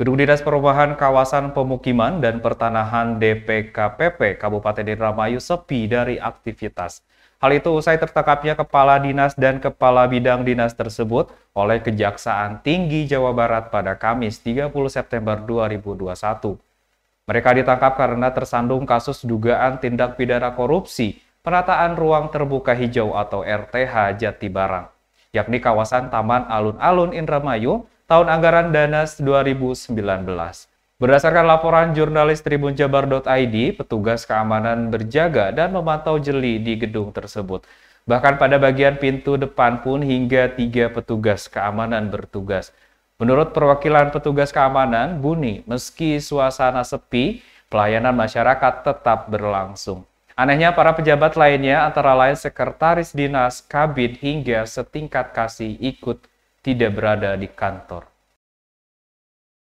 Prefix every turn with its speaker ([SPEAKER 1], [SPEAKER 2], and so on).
[SPEAKER 1] Gedung Dinas Perubahan Kawasan Pemukiman dan Pertanahan DPKPP Kabupaten Indramayu sepi dari aktivitas. Hal itu usai tertangkapnya Kepala Dinas dan Kepala Bidang Dinas tersebut oleh Kejaksaan Tinggi Jawa Barat pada Kamis 30 September 2021. Mereka ditangkap karena tersandung kasus dugaan tindak pidana korupsi penataan ruang terbuka hijau atau RTH Jatibarang, yakni kawasan Taman Alun-Alun Indramayu tahun anggaran Danas 2019. Berdasarkan laporan jurnalis tribunjabar.id, petugas keamanan berjaga dan memantau jeli di gedung tersebut. Bahkan pada bagian pintu depan pun hingga tiga petugas keamanan bertugas. Menurut perwakilan petugas keamanan, Buni, meski suasana sepi, pelayanan masyarakat tetap berlangsung. Anehnya para pejabat lainnya antara lain sekretaris dinas, kabin hingga setingkat kasih ikut tidak berada di kantor.